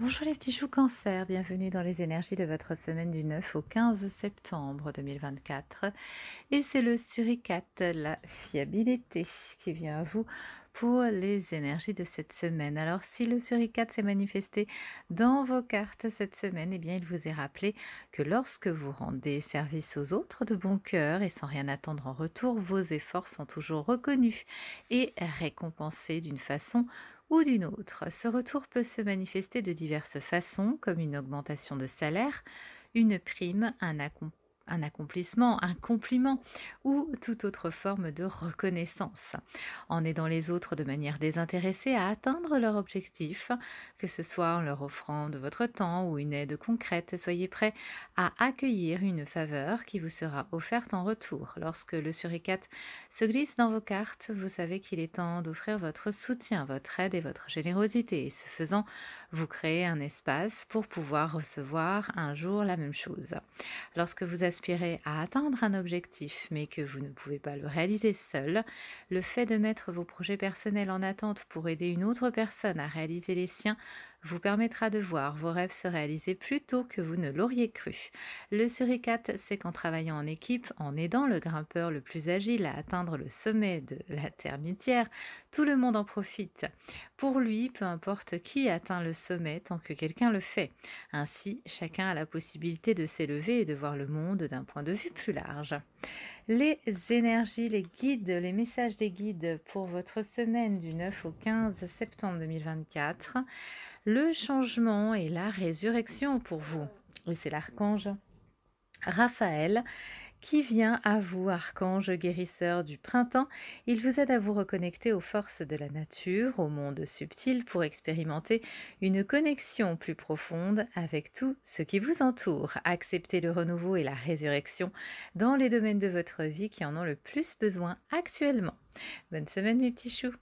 Bonjour les petits choux cancer, bienvenue dans les énergies de votre semaine du 9 au 15 septembre 2024. Et c'est le suricate, la fiabilité, qui vient à vous pour les énergies de cette semaine. Alors si le suricate s'est manifesté dans vos cartes cette semaine, eh bien il vous est rappelé que lorsque vous rendez service aux autres de bon cœur et sans rien attendre en retour, vos efforts sont toujours reconnus et récompensés d'une façon ou d'une autre. Ce retour peut se manifester de diverses façons, comme une augmentation de salaire, une prime, un accompagnement un accomplissement, un compliment ou toute autre forme de reconnaissance, en aidant les autres de manière désintéressée à atteindre leur objectif, que ce soit en leur offrant de votre temps ou une aide concrète, soyez prêt à accueillir une faveur qui vous sera offerte en retour. Lorsque le suricate se glisse dans vos cartes, vous savez qu'il est temps d'offrir votre soutien, votre aide et votre générosité, et ce faisant, vous créez un espace pour pouvoir recevoir un jour la même chose. Lorsque vous à atteindre un objectif mais que vous ne pouvez pas le réaliser seul, le fait de mettre vos projets personnels en attente pour aider une autre personne à réaliser les siens vous permettra de voir vos rêves se réaliser plus tôt que vous ne l'auriez cru. Le suricate, c'est qu'en travaillant en équipe, en aidant le grimpeur le plus agile à atteindre le sommet de la termitière, tout le monde en profite. Pour lui, peu importe qui atteint le sommet tant que quelqu'un le fait. Ainsi, chacun a la possibilité de s'élever et de voir le monde d'un point de vue plus large. Les énergies, les guides, les messages des guides pour votre semaine du 9 au 15 septembre 2024. Le changement et la résurrection pour vous. Et c'est l'archange Raphaël qui vient à vous, archange guérisseur du printemps. Il vous aide à vous reconnecter aux forces de la nature, au monde subtil, pour expérimenter une connexion plus profonde avec tout ce qui vous entoure. Acceptez le renouveau et la résurrection dans les domaines de votre vie qui en ont le plus besoin actuellement. Bonne semaine mes petits choux